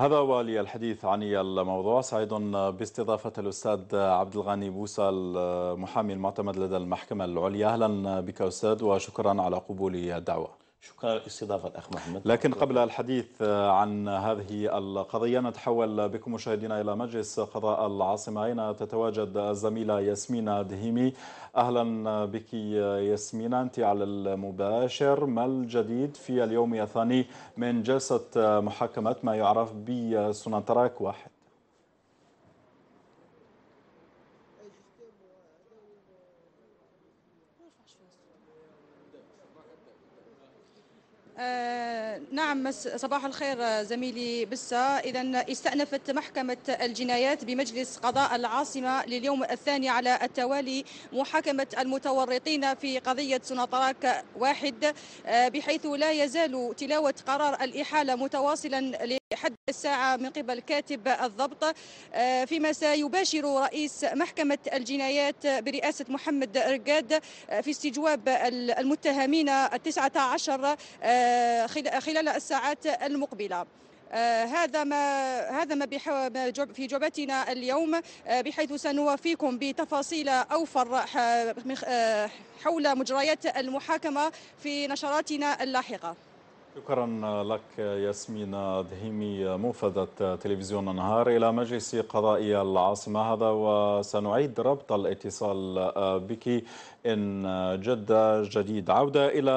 هذا ولي الحديث عن الموضوع سعيد باستضافة الأستاذ عبد الغني بوسى المحامي المعتمد لدى المحكمة العليا أهلا بك أستاذ وشكرا على قبول الدعوة شكرا للاستضافه الاخ محمد لكن قبل الحديث آه، عن هذه القضيه نتحول بكم مشاهدينا الى مجلس قضاء العاصمه اين تتواجد الزميله ياسمين دهيمي اهلا بك ياسمين انت على المباشر ما الجديد في اليوم الثاني من جلسه محاكمه ما يعرف تراك واحد آه، نعم صباح الخير زميلي بسا إذا استأنفت محكمة الجنايات بمجلس قضاء العاصمة لليوم الثاني على التوالي محاكمة المتورطين في قضية سناطراك واحد آه، بحيث لا يزال تلاوة قرار الإحالة متواصلا حد الساعة من قبل كاتب الضبط آه، فيما سيباشر رئيس محكمة الجنايات برئاسة محمد رقاد آه، في استجواب المتهمين التسعة عشر آه، خلال الساعات المقبله هذا ما هذا ما, ما في جعبتنا اليوم بحيث سنوافيكم بتفاصيل اوفر حول مجريات المحاكمه في نشراتنا اللاحقه شكرا لك ياسمين دهيمي موفدة تلفزيون النهار إلى مجلس قضائي العاصمة هذا وسنعيد ربط الاتصال بك إن جد جديد عودة إلى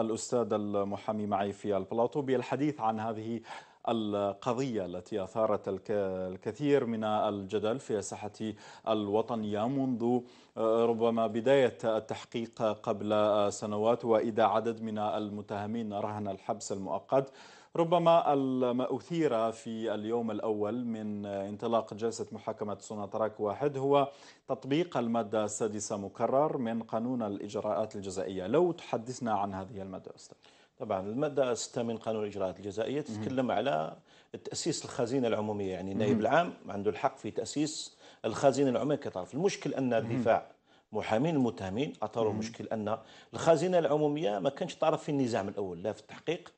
الأستاذ المحامي معي في البلاطو بالحديث عن هذه القضية التي أثارت الكثير من الجدل في الساحة الوطنية منذ آه، ربما بداية التحقيق قبل آه، سنوات وإذا عدد من المتهمين رهن الحبس المؤقت ربما ما أثير في اليوم الأول من انطلاق جلسة محاكمة سوناتراك واحد هو تطبيق المادة السادسة مكرر من قانون الإجراءات الجزائية لو تحدثنا عن هذه المادة أستاذ طبعا الماده 6 من قانون الاجراءات الجزائيه تتكلم على تاسيس الخزينه العموميه يعني النائب العام عنده الحق في تاسيس الخزينه العموميه كطرف المشكل ان الدفاع محامين المتهمين اثاروا مشكل ان الخزينه العموميه ما كانش طرف في النزاع من الاول لا في التحقيق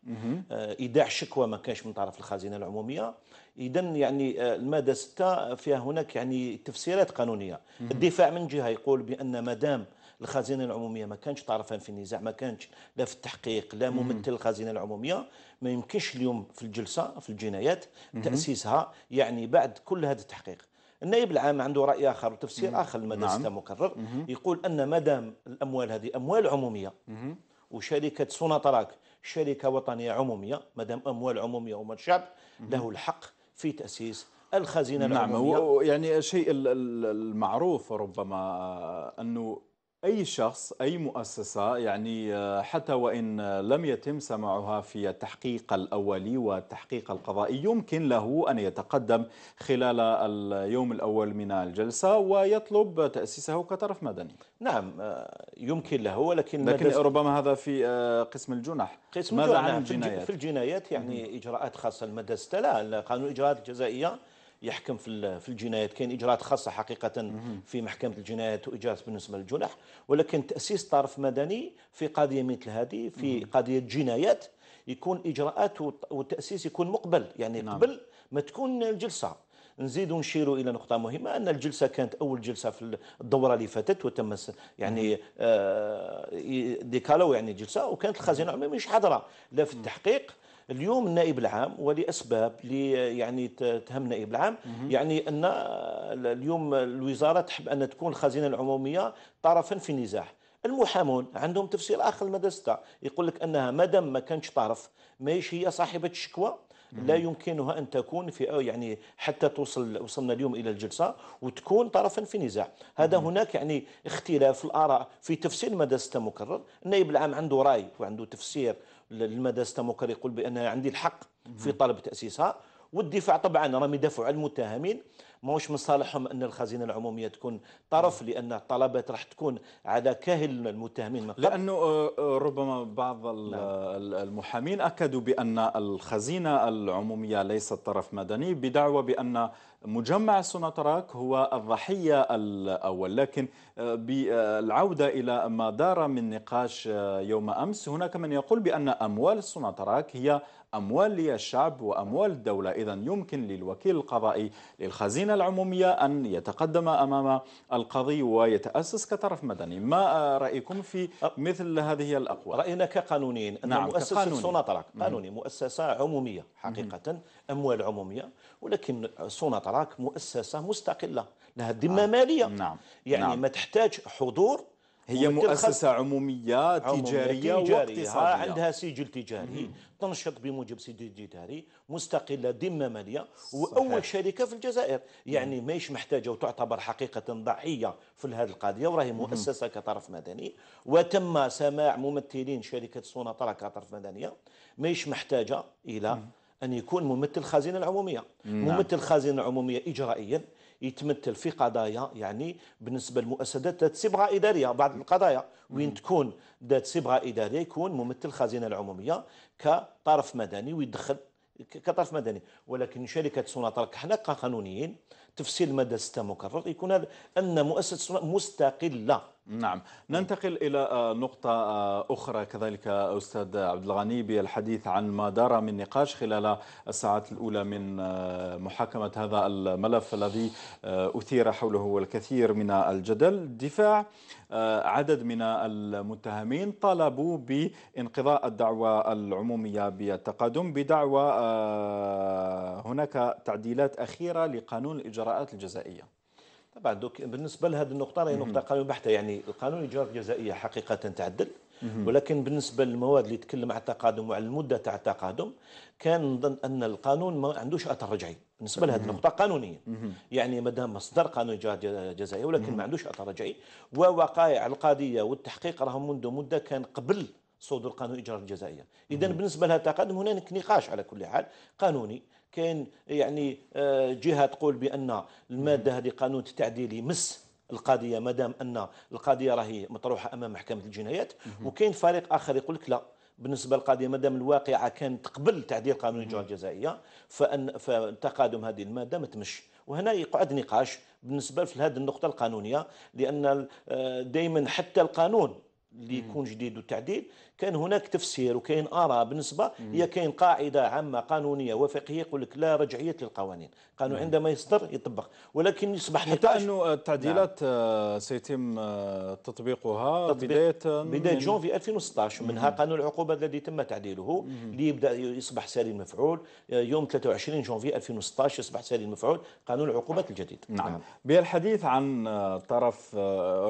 آه، ايداع شكوى ما كانش من طرف الخزينه العموميه اذا يعني آه، الماده 6 فيها هناك يعني تفسيرات قانونيه الدفاع من جهه يقول بان ما دام الخزينه العموميه ما كانش طرفا في النزاع ما كانش لا في التحقيق لا ممثل الخزينه العموميه ما يمكنش اليوم في الجلسه في الجنايات تاسيسها يعني بعد كل هذا التحقيق النائب العام عنده راي اخر وتفسير اخر لما نعم. مكرر يقول ان ما دام الاموال هذه اموال عموميه وشركه تراك شركه وطنيه عموميه ما دام اموال عموميه ومال الشعب له الحق في تاسيس الخزينه نعم العموميه نعم يعني الشيء المعروف ربما انه أي شخص أي مؤسسة يعني آه، حتى وإن آه، لم يتم سماعها في التحقيق الأولي والتحقيق القضائي يمكن له أن يتقدم خلال اليوم الأول من الجلسة ويطلب تأسيسه كطرف مدني نعم آه، يمكن له ولكن لكن ربما هذا في قسم الجنح قسم ماذا الجنح عن الجنايات؟ في الجنايات يعني إجراءات خاصة المدى استلال قانون الإجراءات الجزائية يحكم في في الجنايات كاين اجراءات خاصه حقيقه في محكمه الجنايات واجراءات بالنسبه للجنح ولكن تاسيس طرف مدني في قضيه مثل هذه في قضيه جنايات يكون اجراءات والتاسيس يكون مقبل يعني نعم. قبل ما تكون الجلسه نزيد ونشير الى نقطه مهمه ان الجلسه كانت اول جلسه في الدوره اللي فاتت وتم يعني آه ديكالو يعني جلسه وكانت الخزينه العموميه مش حاضره لا في التحقيق اليوم النائب العام ولاسباب لي يعني تهم النائب العام يعني ان اليوم الوزاره تحب ان تكون الخزينه العموميه طرفا في النزاع المحامون عندهم تفسير اخر لماده يقول لك انها ما دام ما كانتش طرف ماهيش هي صاحبه الشكوى لا يمكنها ان تكون في يعني حتى توصل وصلنا اليوم الى الجلسه وتكون طرفا في نزاع هذا هناك يعني اختلاف الاراء في تفسير مدى مكرر النائب العام عنده راي وعنده تفسير المدرسه مكر يقول بان عندي الحق في طلب تاسيسها والدفاع طبعا رامي دفع المتهمين ماهوش من صالحهم ان الخزينه العموميه تكون طرف لان الطلبات راح تكون على كاهل المتهمين من قبل لانه آه، آه، ربما بعض نعم. المحامين اكدوا بان الخزينه العموميه ليست طرف مدني بدعوى بان مجمع سوناتراك هو الضحيه الاول لكن آه، بالعوده الى ما دار من نقاش يوم امس هناك من يقول بان اموال سوناتراك هي أموال الشعب وأموال الدولة إذا يمكن للوكيل القضائي للخزينة العمومية أن يتقدم أمام القضي ويتأسس كطرف مدني ما رأيكم في مثل هذه الأقوال رأينا كقانونيين أن نعم مؤسسة سوناطراك قانوني مؤسسة عمومية حقيقة أموال عمومية ولكن سوناطراك مؤسسة مستقلة لها نعم. ذمة آه. مالية نعم. يعني نعم. ما تحتاج حضور هي مؤسسة عمومية تجارية واقتصادية عندها سجل تجاري تنشط بموجب سجل تجاري مستقلة ذمة مالية وأول شركة في الجزائر يعني ماهيش محتاجة وتعتبر حقيقة ضحية في هذه القضية وراهي مؤسسة كطرف مدني وتم سماع ممثلين شركة سوناطرا كطرف مدنية ماهيش محتاجة إلى أن يكون ممثل الخزينة العمومية ممثل نعم. الخزينة العمومية إجرائيا يتمثل في قضايا يعني بالنسبه للمؤسسات ذات صبغه اداريه بعض القضايا وين تكون ذات صبغه اداريه يكون ممثل الخزينه العموميه كطرف مدني ويدخل كطرف مدني ولكن شركه سوناطرك حنا كقانونيين تفصيل مدى الستام مكرر يكون هذا أن مؤسسة مستقلة نعم ننتقل إلى آه، نقطة آه، أخرى كذلك آه، أستاذ عبد الغني بالحديث عن ما دار من نقاش خلال الساعات الأولى من محاكمة هذا الملف الذي أثير حوله الكثير من الجدل دفاع عدد من المتهمين طالبوا بانقضاء الدعوة العمومية بالتقدم بدعوى هناك تعديلات أخيرة لقانون الإجراءات الإجراءات الجزائية طبعا دوك بالنسبه لهذه النقطه راهي نقطه قانون بحته يعني القانون الاجراءات الجزائيه حقيقه تعدل ولكن بالنسبه للمواد اللي تكلم على التقادم وعلى المده تاع التقادم كان نظن ان القانون ما عندوش اثر رجعي بالنسبه لهذه النقطه قانونيا يعني مادام مصدر قانون اجراءات جزائيه ولكن ما عندوش اثر رجعي ووقائع القضيه والتحقيق راهم منذ مده كان قبل صدور قانون الاجراءات الجزائيه اذا بالنسبه لها التقادم هنالك نقاش على كل حال قانوني كاين يعني آه، جهه تقول بان الماده هذه قانون التعديل يمس القضيه ما دام ان القضيه راهي مطروحه امام محكمه الجنايات وكاين فريق اخر يقول لك لا بالنسبه للقضيه ما دام الواقعه كانت تقبل تعديل قانون الجرائم الجزائيه فان فتقادم هذه الماده ما تمش وهنا يقعد نقاش بالنسبه لهذه النقطه القانونيه لان آه، دائما حتى القانون اللي يكون جديد والتعديل كان هناك تفسير وكاين اراء بالنسبه هي كاين قاعده عامه قانونيه وفقهيه يقول لك لا رجعيه للقوانين قانون عندما يصدر يطبق ولكن يصبح حتى انه نعم. التعديلات نعم. سيتم آه، تطبيقها تطبيق بدايه بدايه جونفي 2016 منها قانون العقوبات الذي تم تعديله اللي يبدا يصبح ساري المفعول آه، يوم 23 جونفي 2016 يصبح ساري المفعول قانون العقوبات نعم. الجديد نعم, نعم. بالحديث عن طرف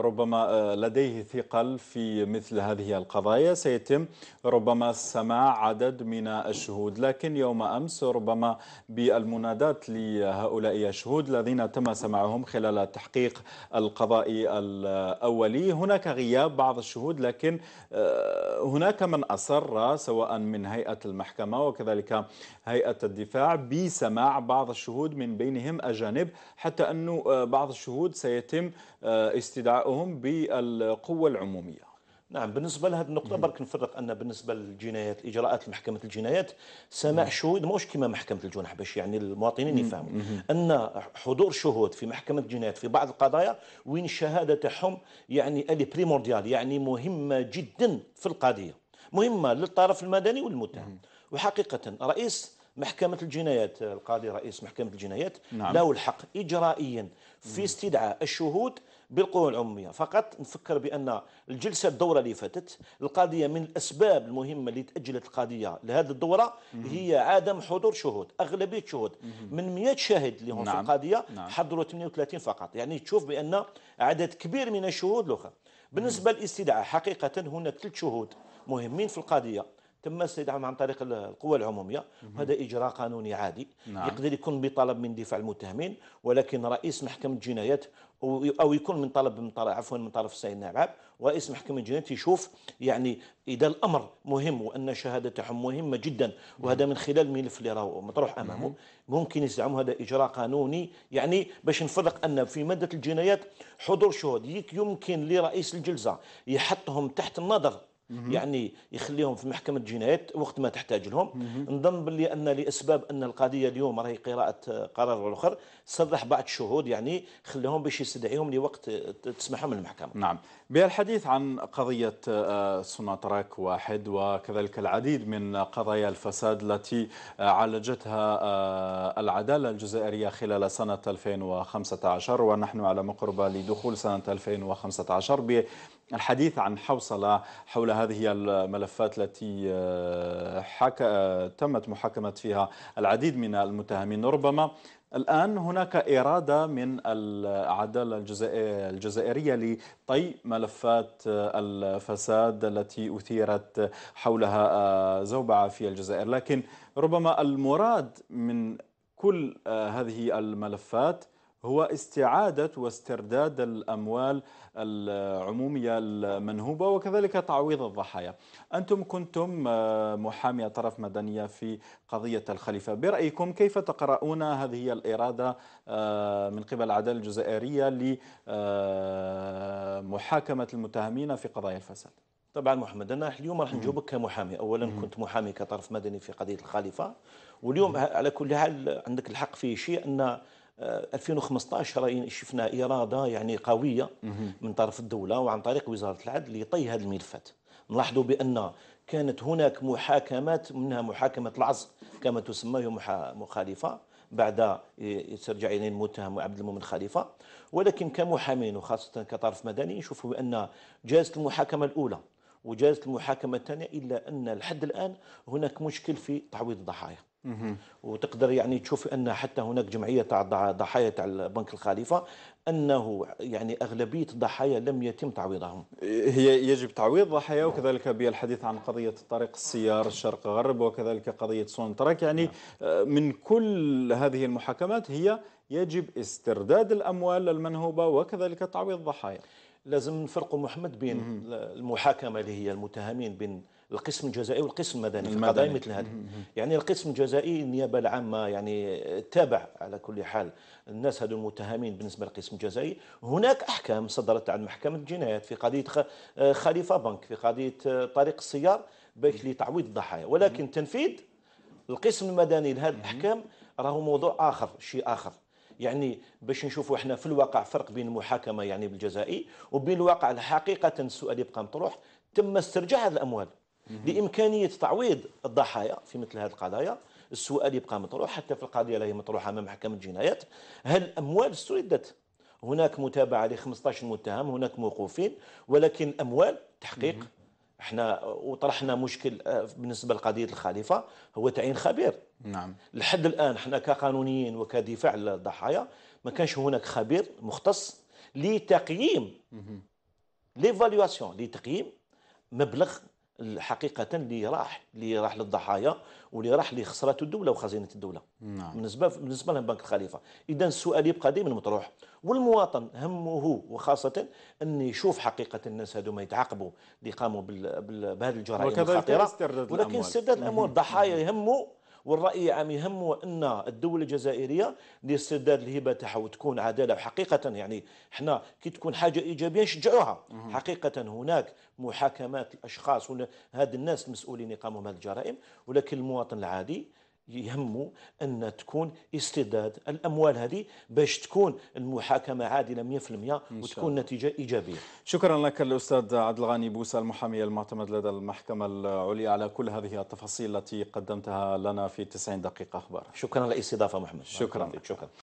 ربما لديه ثقل في مثل هذه القضايا سيتم ربما سماع عدد من الشهود لكن يوم أمس ربما بالمنادات لهؤلاء الشهود الذين تم سماعهم خلال التحقيق القضائي الأولي هناك غياب بعض الشهود لكن آه، هناك من أصر سواء من هيئة المحكمة وكذلك هيئة الدفاع بسماع بعض الشهود من بينهم أجانب حتى أن آه، بعض الشهود سيتم آه، استدعائهم بالقوة العمومية نعم بالنسبه لهذه النقطه برك نفرق ان بالنسبه للجنايات اجراءات محكمه الجنايات سماع شهود ماهوش كما محكمه الجنح باش يعني المواطنين يفهموا ان حضور شهود في محكمه الجنايات في بعض القضايا وين الشهاده تاعهم يعني الي بريمورديال يعني مهمه جدا في القضيه مهمه للطرف المدني والمتهم وحقيقه رئيس محكمة الجنايات القاضي رئيس محكمة الجنايات نعم. له الحق إجرائيا في استدعاء الشهود بالقوى العموميه فقط نفكر بان الجلسه الدوره اللي فاتت القضيه من الاسباب المهمه اللي تاجلت القضيه لهذه الدوره مم. هي عدم حضور شهود اغلبيه شهود مم. من 100 شاهد اللي هم نعم. في القضيه نعم. حضروا 38 فقط يعني تشوف بان عدد كبير من الشهود الاخر بالنسبه للاستدعاء حقيقه هناك ثلاث شهود مهمين في القضيه تم استدعائهم عن طريق القوى العموميه وهذا اجراء قانوني عادي نعم. يقدر يكون بطلب من دفاع المتهمين ولكن رئيس محكمه الجنايات او يكون من طلب من طرف عفوا من طرف السيد نعاب رئيس محكمه الجنايات يشوف يعني اذا الامر مهم وان شهادتهم مهمه جدا وهذا من خلال الملف اللي راهو مطروح امامه ممكن يزعم هذا اجراء قانوني يعني باش نفرق ان في ماده الجنايات حضور شهود يمكن لرئيس الجلسه يحطهم تحت النظر يعني يخليهم في محكمه جنايات وقت ما تحتاج لهم نظن بلي ان لاسباب ان القضيه اليوم راهي قراءه قرار الأخر صرح بعض الشهود يعني خليهم باش يستدعيهم لوقت تسمحهم المحكمه نعم بالحديث عن قضية آه، سوناتراك واحد وكذلك العديد من قضايا الفساد التي آه، عالجتها آه، العدالة الجزائرية خلال سنة 2015 ونحن على مقربة لدخول سنة 2015 بالحديث عن حوصلة حول هذه الملفات التي حك... تمت محاكمة فيها العديد من المتهمين ربما الآن هناك إرادة من العدالة الجزائرية لطي ملفات الفساد التي أثيرت حولها آه، زوبعة في الجزائر لكن ربما المراد من كل آه، هذه الملفات هو استعادة واسترداد الأموال العمومية المنهوبة وكذلك تعويض الضحايا أنتم كنتم آه، محامية طرف مدنية في قضية الخليفة برأيكم كيف تقرؤون هذه الإرادة آه، من قبل العدالة الجزائرية لمحاكمة آه، المتهمين في قضايا الفساد طبعا محمد انا اليوم راح نجاوبك كمحامي اولا كنت محامي كطرف مدني في قضيه الخليفه واليوم على كل حال عندك الحق في شيء ان 2015 آه، شفنا اراده يعني قويه من طرف الدوله وعن طريق وزاره العدل لطي هذه الملفات نلاحظوا بان كانت هناك محاكمات منها محاكمه العصر كما تسمى هي مخالفه بعد استرجاع اليه المتهم عبد المؤمن خليفه ولكن كمحامين وخاصه كطرف مدني نشوفوا بان جائزة المحاكمه الاولى وجائزة المحاكمه الثانيه الا ان لحد الان هناك مشكل في تعويض الضحايا وتقدر يعني تشوف ان حتى هناك جمعيه تاع ضحايا تاع بنك الخليفه انه يعني اغلبيه الضحايا لم يتم تعويضهم. هي يجب تعويض ضحايا وكذلك بالحديث عن قضيه طريق السيار الشرق غرب وكذلك قضيه سونتراك يعني نعم. آه، من كل هذه المحاكمات هي يجب استرداد الاموال المنهوبه وكذلك تعويض الضحايا. لازم نفرقوا محمد بين المحاكمه اللي هي المتهمين بين القسم الجزائي والقسم المدني في قضايا مثل هذه يعني القسم الجزائي النيابه العامه يعني تابع على كل حال الناس هذو المتهمين بالنسبه للقسم الجزائي هناك احكام صدرت عن محكمه الجنايات في قضيه خليفه بنك في قضيه طريق السيار باش لتعويض الضحايا ولكن تنفيذ القسم المدني لهذه الاحكام راهو موضوع اخر شيء اخر يعني باش نشوفوا احنا في الواقع فرق بين المحاكمه يعني بالجزائي وبين الواقع الحقيقه السؤال يبقى مطروح تم استرجاع هذه الاموال لامكانيه تعويض الضحايا في مثل هذه القضايا السؤال يبقى مطروح حتى في القضيه اللي هي مطروحه امام محكمه الجنايات هل الاموال استردت هناك متابعه ل 15 متهم هناك موقوفين ولكن الاموال تحقيق احنا وطرحنا مشكل آه، بالنسبه لقضيه الخليفه هو تعيين خبير نعم لحد الان احنا كقانونيين وكدفاع للضحايا ما كانش هناك خبير مختص لتقييم ليفالواسيون لتقييم مبلغ حقيقه اللي راح اللي راح للضحايا واللي راح اللي خسرته الدوله وخزينه الدوله نعم. بالنسبه بالنسبه لهم بنك الخليفه اذا السؤال يبقى دائما مطروح والمواطن همه وخاصه ان يشوف حقيقه الناس هذوما يتعاقبوا اللي قاموا بهذه الجرائم الخطيره ولكن استرداد الاموال الضحايا يهمه والراي العام يهمه ان الدوله الجزائريه لاسترداد الهبه تاعها وتكون عداله وحقيقه يعني احنا كي تكون حاجه ايجابيه نشجعوها حقيقه هناك محاكمات الاشخاص هاد الناس المسؤولين يقاموا بهذه الجرائم ولكن المواطن العادي يهمه ان تكون استرداد الاموال هذه باش تكون المحاكمه عادله 100% وتكون نتيجه ايجابيه. شكرا لك الاستاذ عبد الغني بوسى المحامي المعتمد لدى المحكمه العليا على كل هذه التفاصيل التي قدمتها لنا في 90 دقيقه اخبار. شكرا لإستضافة محمد. شكرا لك شكرا.